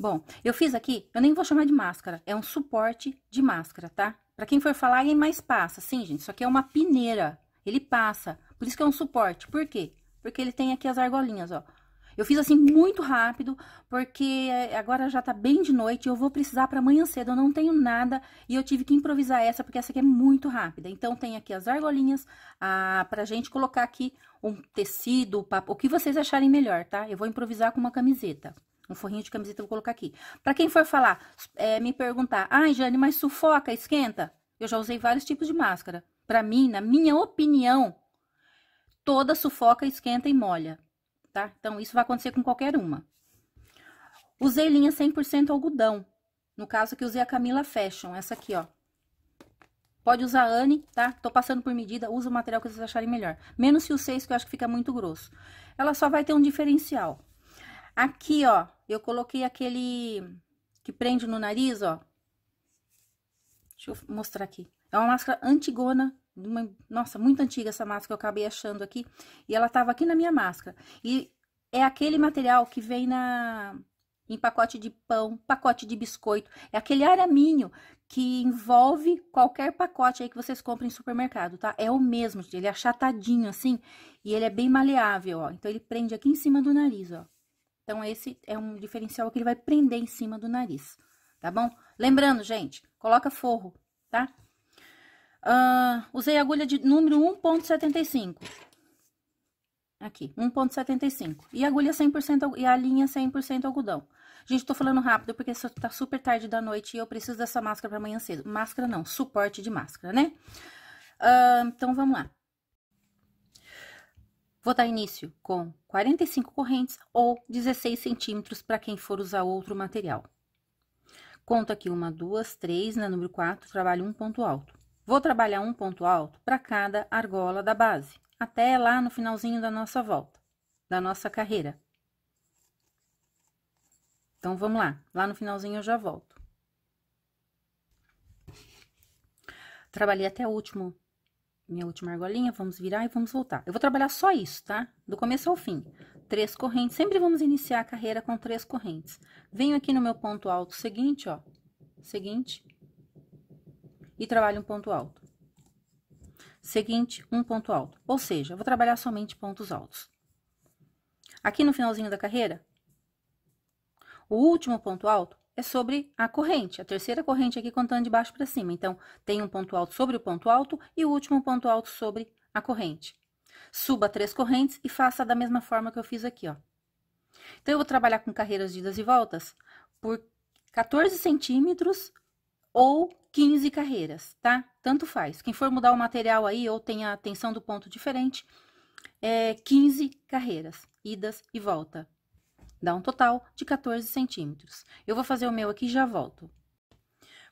Bom, eu fiz aqui, eu nem vou chamar de máscara, é um suporte de máscara, tá? Pra quem for falar, ele mais passa. Sim, gente, isso aqui é uma peneira, ele passa. Por isso que é um suporte, por quê? Porque ele tem aqui as argolinhas, ó. Eu fiz assim muito rápido, porque agora já tá bem de noite, eu vou precisar para amanhã cedo, eu não tenho nada e eu tive que improvisar essa, porque essa aqui é muito rápida. Então, tem aqui as argolinhas a, pra gente colocar aqui um tecido, o que vocês acharem melhor, tá? Eu vou improvisar com uma camiseta. Um forrinho de camiseta eu vou colocar aqui. Para quem for falar, é, me perguntar, ai, ah, Jane, mas sufoca, esquenta? Eu já usei vários tipos de máscara. Para mim, na minha opinião, toda sufoca, esquenta e molha, tá? Então, isso vai acontecer com qualquer uma. Usei linha 100% algodão. No caso que usei a Camila Fashion, essa aqui, ó. Pode usar a Anne, tá? Tô passando por medida, usa o material que vocês acharem melhor. Menos se o 6, que eu acho que fica muito grosso. Ela só vai ter um diferencial. Aqui, ó, eu coloquei aquele que prende no nariz, ó. Deixa eu mostrar aqui. É uma máscara antigona, uma, nossa, muito antiga essa máscara, eu acabei achando aqui. E ela tava aqui na minha máscara. E é aquele material que vem na em pacote de pão, pacote de biscoito. É aquele araminho que envolve qualquer pacote aí que vocês comprem em supermercado, tá? É o mesmo, ele é achatadinho assim, e ele é bem maleável, ó. Então, ele prende aqui em cima do nariz, ó. Então, esse é um diferencial que ele vai prender em cima do nariz, tá bom? Lembrando, gente, coloca forro, tá? Uh, usei agulha de número 1.75. Aqui, 1.75. E agulha 100%, e a linha 100% algodão. Gente, tô falando rápido porque tá super tarde da noite e eu preciso dessa máscara pra amanhã cedo. Máscara não, suporte de máscara, né? Uh, então, vamos lá. Vou dar início com 45 correntes ou 16 centímetros para quem for usar outro material. Conto aqui uma, duas, três, na né, número 4, trabalho um ponto alto. Vou trabalhar um ponto alto para cada argola da base, até lá no finalzinho da nossa volta, da nossa carreira. Então, vamos lá. Lá no finalzinho eu já volto. Trabalhei até o último minha última argolinha, vamos virar e vamos voltar. Eu vou trabalhar só isso, tá? Do começo ao fim. Três correntes, sempre vamos iniciar a carreira com três correntes. Venho aqui no meu ponto alto seguinte, ó, seguinte, e trabalho um ponto alto. Seguinte, um ponto alto. Ou seja, vou trabalhar somente pontos altos. Aqui no finalzinho da carreira, o último ponto alto, é sobre a corrente, a terceira corrente aqui contando de baixo para cima. Então, tem um ponto alto sobre o ponto alto e o último ponto alto sobre a corrente. Suba três correntes e faça da mesma forma que eu fiz aqui, ó. Então, eu vou trabalhar com carreiras de idas e voltas por 14 centímetros ou 15 carreiras, tá? Tanto faz. Quem for mudar o material aí ou tem a tensão do ponto diferente, é 15 carreiras, idas e volta. Dá um total de 14 centímetros. Eu vou fazer o meu aqui e já volto.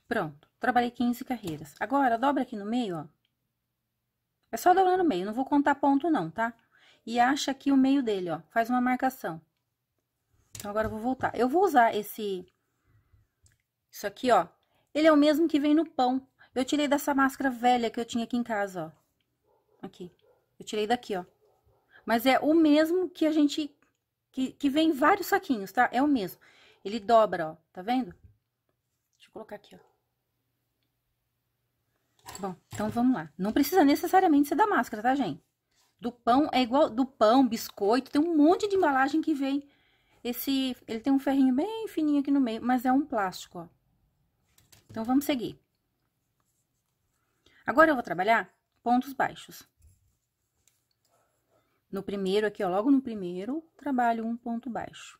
Pronto, trabalhei 15 carreiras. Agora, dobra aqui no meio, ó. É só dobrar no meio, não vou contar ponto não, tá? E acha aqui o meio dele, ó, faz uma marcação. Então, agora eu vou voltar. Eu vou usar esse... Isso aqui, ó. Ele é o mesmo que vem no pão. Eu tirei dessa máscara velha que eu tinha aqui em casa, ó. Aqui. Eu tirei daqui, ó. Mas é o mesmo que a gente que, que vem vários saquinhos, tá? É o mesmo. Ele dobra, ó, tá vendo? Deixa eu colocar aqui, ó. Bom, então vamos lá. Não precisa necessariamente ser da máscara, tá, gente? Do pão é igual do pão, biscoito, tem um monte de embalagem que vem esse, ele tem um ferrinho bem fininho aqui no meio, mas é um plástico, ó. Então vamos seguir. Agora eu vou trabalhar pontos baixos. No primeiro aqui, ó, logo no primeiro, trabalho um ponto baixo.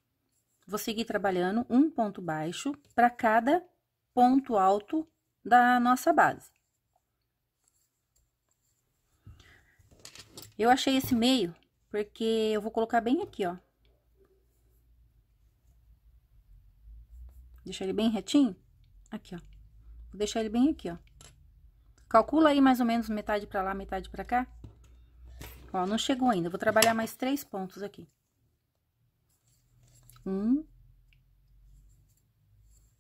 Vou seguir trabalhando um ponto baixo para cada ponto alto da nossa base. Eu achei esse meio porque eu vou colocar bem aqui, ó. Deixar ele bem retinho. Aqui, ó. Vou deixar ele bem aqui, ó. Calcula aí mais ou menos metade pra lá, metade pra cá. Ó, não chegou ainda, vou trabalhar mais três pontos aqui. Um,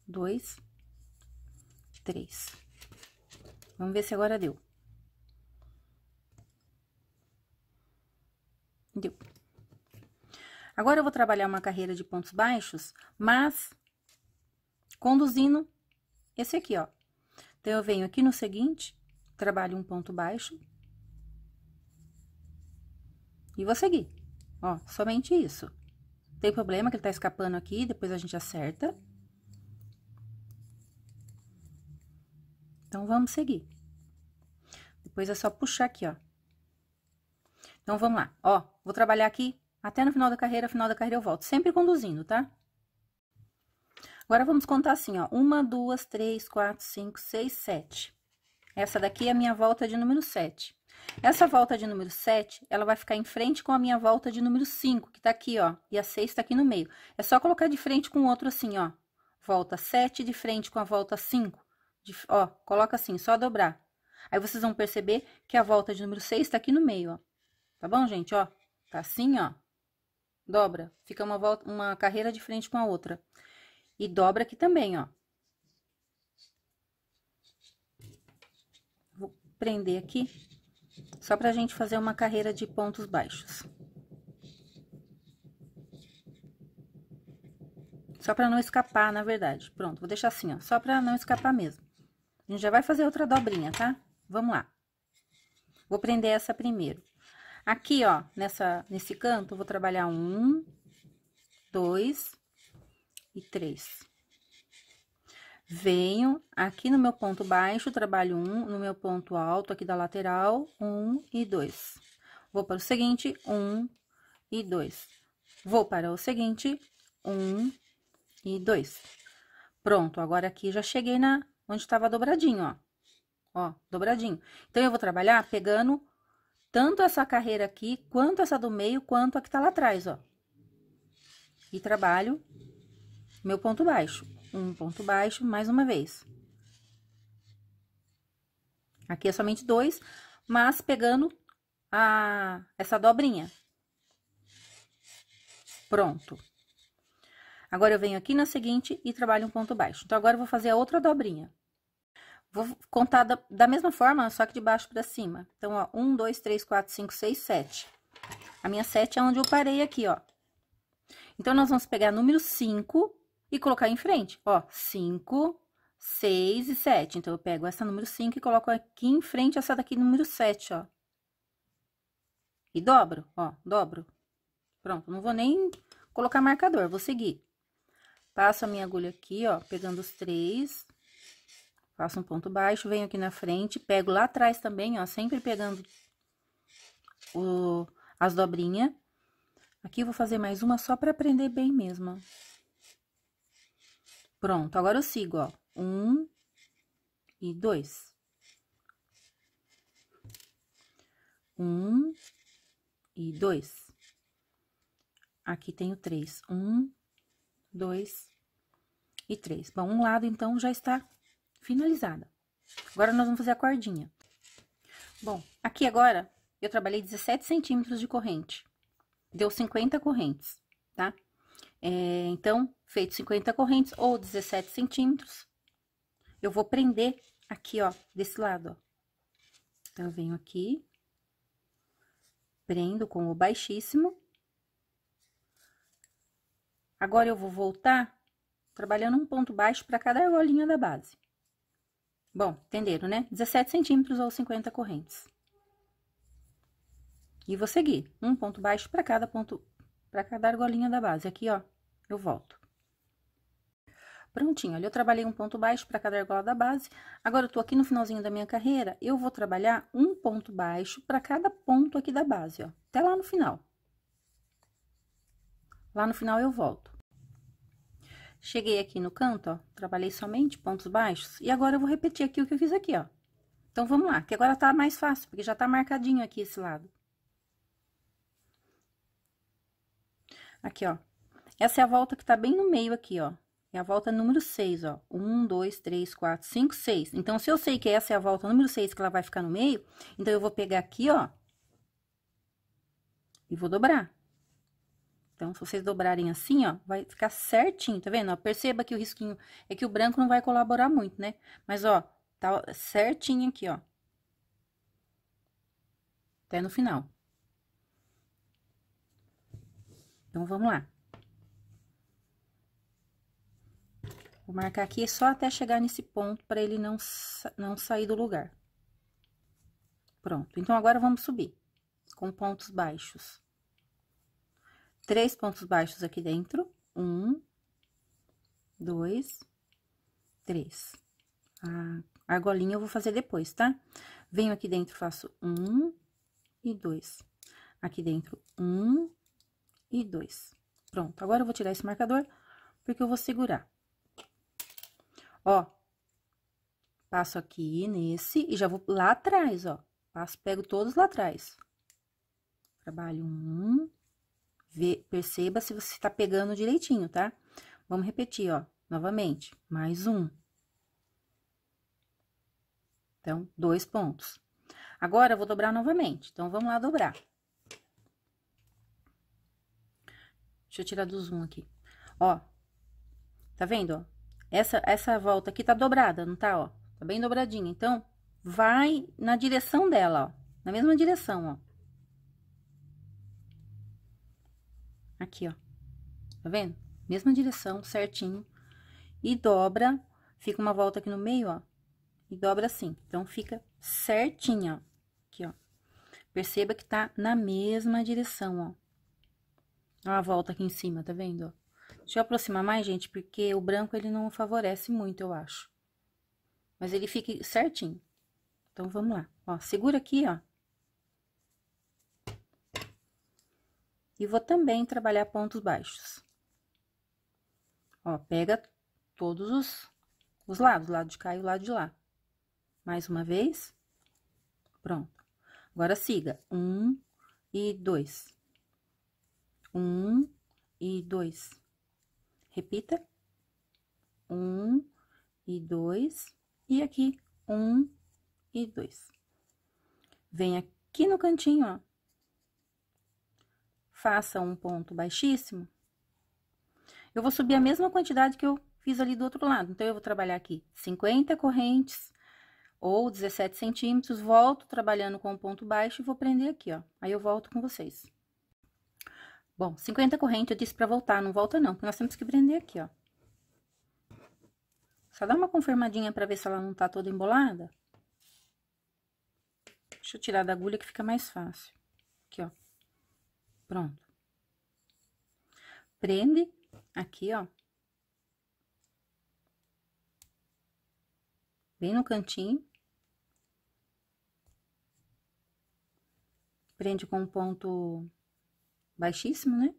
dois, três. Vamos ver se agora deu. Deu. Agora eu vou trabalhar uma carreira de pontos baixos, mas conduzindo esse aqui, ó. Então, eu venho aqui no seguinte, trabalho um ponto baixo, e vou seguir. Ó, somente isso. Tem problema que ele tá escapando aqui, depois a gente acerta. Então, vamos seguir. Depois é só puxar aqui, ó. Então, vamos lá. Ó, vou trabalhar aqui até no final da carreira, final da carreira eu volto. Sempre conduzindo, tá? Agora, vamos contar assim, ó. Uma, duas, três, quatro, cinco, seis, sete. Essa daqui é a minha volta de número sete. Essa volta de número 7, ela vai ficar em frente com a minha volta de número 5, que tá aqui, ó. E a 6 tá aqui no meio. É só colocar de frente com o outro assim, ó. Volta 7 de frente com a volta 5. De, ó, coloca assim, só dobrar. Aí vocês vão perceber que a volta de número 6 tá aqui no meio, ó. Tá bom, gente? Ó, tá assim, ó. Dobra. Fica uma, volta, uma carreira de frente com a outra. E dobra aqui também, ó. Vou prender aqui. Só para a gente fazer uma carreira de pontos baixos. Só para não escapar, na verdade. Pronto, vou deixar assim, ó, só para não escapar mesmo. A gente já vai fazer outra dobrinha, tá? Vamos lá. Vou prender essa primeiro. Aqui, ó, nessa, nesse canto, vou trabalhar um, dois e três venho aqui no meu ponto baixo, trabalho um, no meu ponto alto aqui da lateral, um e dois. Vou para o seguinte, um e dois. Vou para o seguinte, um e dois. Pronto, agora aqui já cheguei na onde estava dobradinho, ó. Ó, dobradinho. Então, eu vou trabalhar pegando tanto essa carreira aqui, quanto essa do meio, quanto a que tá lá atrás, ó. E trabalho meu ponto baixo um ponto baixo, mais uma vez. Aqui é somente dois, mas pegando a, essa dobrinha. Pronto. Agora, eu venho aqui na seguinte e trabalho um ponto baixo. Então, agora, eu vou fazer a outra dobrinha. Vou contar da, da mesma forma, só que de baixo pra cima. Então, ó, um, dois, três, quatro, cinco, seis, sete. A minha sete é onde eu parei aqui, ó. Então, nós vamos pegar número cinco e colocar em frente. Ó, 5, 6 e 7. Então, eu pego essa número 5 e coloco aqui em frente essa daqui número 7, ó. E dobro, ó, dobro. Pronto, não vou nem colocar marcador, vou seguir. Passo a minha agulha aqui, ó, pegando os três. Faço um ponto baixo, venho aqui na frente, pego lá atrás também, ó, sempre pegando o, as dobrinhas. Aqui eu vou fazer mais uma só pra prender bem mesmo, ó. Pronto, agora eu sigo, ó. Um e dois. Um e dois. Aqui tenho três. Um, dois e três. Bom, um lado, então, já está finalizada. Agora, nós vamos fazer a cordinha. Bom, aqui agora, eu trabalhei 17 centímetros de corrente. Deu 50 correntes, tá? É, então, feito 50 correntes ou 17 centímetros, eu vou prender aqui, ó, desse lado, ó. Então, eu venho aqui, prendo com o baixíssimo. Agora, eu vou voltar trabalhando um ponto baixo para cada argolinha da base. Bom, entenderam, né? 17 centímetros ou 50 correntes. E vou seguir um ponto baixo para cada ponto, para cada argolinha da base. Aqui, ó, eu volto. Prontinho, olha, eu trabalhei um ponto baixo para cada argola da base. Agora, eu tô aqui no finalzinho da minha carreira, eu vou trabalhar um ponto baixo para cada ponto aqui da base, ó, até lá no final. Lá no final eu volto. Cheguei aqui no canto, ó, trabalhei somente pontos baixos, e agora eu vou repetir aqui o que eu fiz aqui, ó. Então, vamos lá, que agora tá mais fácil, porque já tá marcadinho aqui esse lado. Aqui, ó. Essa é a volta que tá bem no meio aqui, ó. É a volta número 6, ó. 1, 2, 3, 4, 5, 6. Então, se eu sei que essa é a volta número 6, que ela vai ficar no meio, então, eu vou pegar aqui, ó. E vou dobrar. Então, se vocês dobrarem assim, ó, vai ficar certinho, tá vendo? Ó, perceba que o risquinho... É que o branco não vai colaborar muito, né? Mas, ó, tá certinho aqui, ó. Até no final. Então, vamos lá. Vou marcar aqui só até chegar nesse ponto para ele não, não sair do lugar. Pronto. Então, agora vamos subir com pontos baixos. Três pontos baixos aqui dentro. Um, dois, três. A argolinha eu vou fazer depois, tá? Venho aqui dentro, faço um e dois. Aqui dentro, um e dois. Pronto. Agora eu vou tirar esse marcador, porque eu vou segurar. Ó, passo aqui nesse e já vou lá atrás, ó. Passo, pego todos lá atrás. Trabalho um. Vê, perceba se você tá pegando direitinho, tá? Vamos repetir, ó, novamente. Mais um. Então, dois pontos. Agora, eu vou dobrar novamente. Então, vamos lá dobrar. Deixa eu tirar do zoom aqui. Ó, tá vendo, ó? Essa, essa volta aqui tá dobrada, não tá, ó? Tá bem dobradinha. Então, vai na direção dela, ó. Na mesma direção, ó. Aqui, ó. Tá vendo? Mesma direção, certinho. E dobra, fica uma volta aqui no meio, ó. E dobra assim. Então, fica certinha, ó. Aqui, ó. Perceba que tá na mesma direção, ó. Dá uma volta aqui em cima, tá vendo, ó? Deixa eu aproximar mais, gente, porque o branco ele não favorece muito, eu acho. Mas ele fica certinho. Então, vamos lá. Ó, segura aqui, ó. E vou também trabalhar pontos baixos. Ó, pega todos os, os lados, lado de cá e o lado de lá. Mais uma vez. Pronto. Agora, siga. Um e dois. Um e dois Repita. Um e dois. E aqui, um e dois. Vem aqui no cantinho, ó. Faça um ponto baixíssimo. Eu vou subir a mesma quantidade que eu fiz ali do outro lado. Então, eu vou trabalhar aqui 50 correntes ou 17 centímetros. Volto trabalhando com o ponto baixo e vou prender aqui, ó. Aí, eu volto com vocês. Bom, 50 corrente, eu disse pra voltar, não volta não, porque nós temos que prender aqui, ó. Só dá uma confirmadinha pra ver se ela não tá toda embolada. Deixa eu tirar da agulha que fica mais fácil. Aqui, ó. Pronto. Prende aqui, ó. Bem no cantinho. Prende com um ponto baixíssimo, né?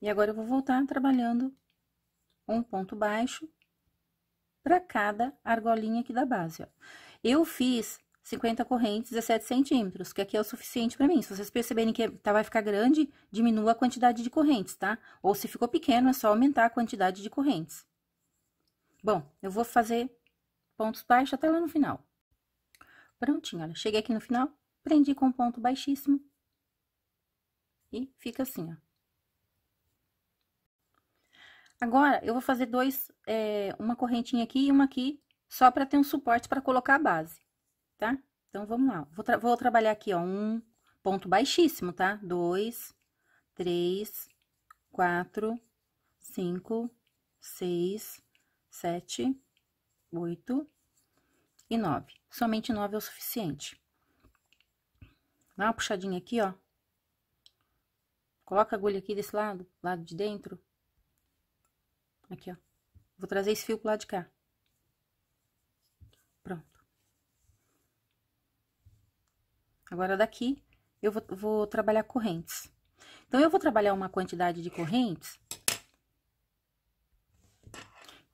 E agora, eu vou voltar trabalhando um ponto baixo para cada argolinha aqui da base, ó. Eu fiz 50 correntes, 17 centímetros, que aqui é o suficiente para mim. Se vocês perceberem que tá, vai ficar grande, diminua a quantidade de correntes, tá? Ou se ficou pequeno, é só aumentar a quantidade de correntes. Bom, eu vou fazer pontos baixos até lá no final. Prontinho, olha, cheguei aqui no final, prendi com um ponto baixíssimo e fica assim, ó. Agora, eu vou fazer dois, é, uma correntinha aqui e uma aqui, só para ter um suporte para colocar a base, tá? Então, vamos lá. Vou, tra vou trabalhar aqui, ó, um ponto baixíssimo, tá? Dois, três, quatro, cinco, seis, sete, oito, e 9. Somente 9 é o suficiente. Dá uma puxadinha aqui, ó. Coloca a agulha aqui desse lado, lado de dentro. Aqui, ó. Vou trazer esse fio pro lado de cá. Pronto. Agora, daqui, eu vou, vou trabalhar correntes. Então, eu vou trabalhar uma quantidade de correntes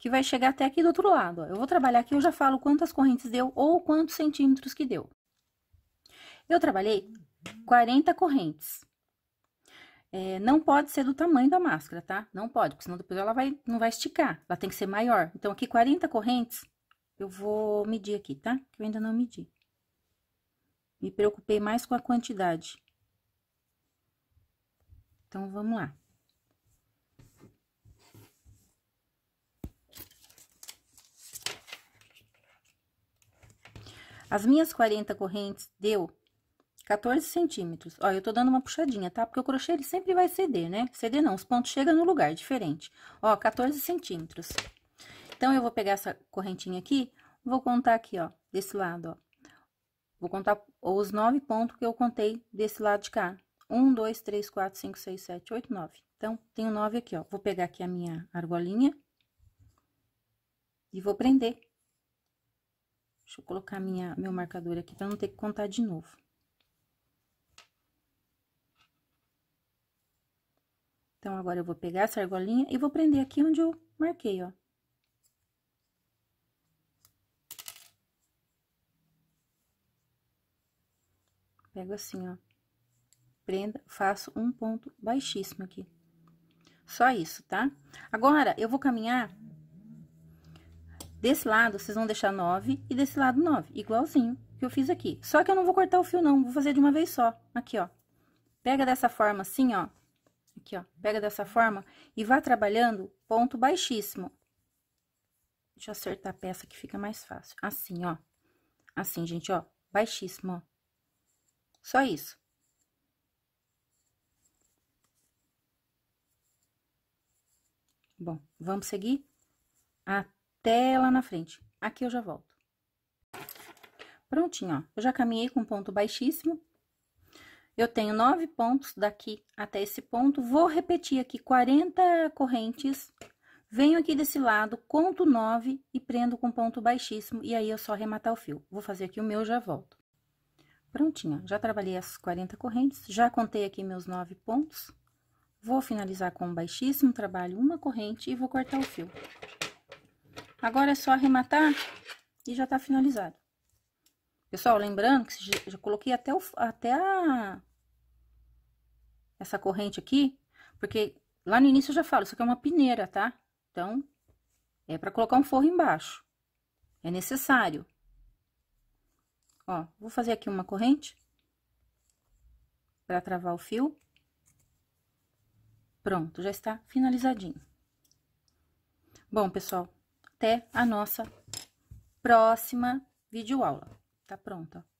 que vai chegar até aqui do outro lado. Ó. Eu vou trabalhar aqui, eu já falo quantas correntes deu ou quantos centímetros que deu. Eu trabalhei 40 correntes. É, não pode ser do tamanho da máscara, tá? Não pode, porque senão depois ela vai, não vai esticar. Ela tem que ser maior. Então, aqui 40 correntes, eu vou medir aqui, tá? Que eu ainda não medi. Me preocupei mais com a quantidade. Então, vamos lá. As minhas 40 correntes deu 14 centímetros. Ó, eu tô dando uma puxadinha, tá? Porque o crochê, ele sempre vai ceder, né? Ceder não, os pontos chegam no lugar, diferente. Ó, 14 centímetros. Então, eu vou pegar essa correntinha aqui, vou contar aqui, ó, desse lado, ó. Vou contar os nove pontos que eu contei desse lado de cá. Um, dois, três, quatro, cinco, seis, sete, oito, nove. Então, tenho nove aqui, ó. Vou pegar aqui a minha argolinha e vou prender. Deixa eu colocar minha, meu marcador aqui para não ter que contar de novo. Então, agora eu vou pegar essa argolinha e vou prender aqui onde eu marquei, ó. Pego assim, ó. Prenda, faço um ponto baixíssimo aqui. Só isso, tá? Agora, eu vou caminhar Desse lado, vocês vão deixar 9 e desse lado 9, igualzinho que eu fiz aqui. Só que eu não vou cortar o fio, não, vou fazer de uma vez só. Aqui, ó. Pega dessa forma assim, ó. Aqui, ó. Pega dessa forma e vá trabalhando ponto baixíssimo. Deixa eu acertar a peça que fica mais fácil. Assim, ó. Assim, gente, ó. Baixíssimo, ó. Só isso. Bom, vamos seguir? Até ah, até lá na frente. Aqui eu já volto. Prontinho, ó. Eu já caminhei com ponto baixíssimo. Eu tenho nove pontos daqui até esse ponto. Vou repetir aqui 40 correntes. Venho aqui desse lado, conto nove e prendo com ponto baixíssimo. E aí, eu só arrematar o fio. Vou fazer aqui o meu já volto. Prontinho, já trabalhei as 40 correntes, já contei aqui meus nove pontos. Vou finalizar com um baixíssimo, trabalho uma corrente e vou cortar o fio. Agora é só arrematar e já tá finalizado. Pessoal, lembrando que já, coloquei até, o, até a, essa corrente aqui, porque lá no início eu já falo, isso aqui é uma peneira, tá? Então, é para colocar um forro embaixo. É necessário. Ó, vou fazer aqui uma corrente para travar o fio. Pronto, já está finalizadinho. Bom, pessoal, até a nossa próxima videoaula. Tá pronta.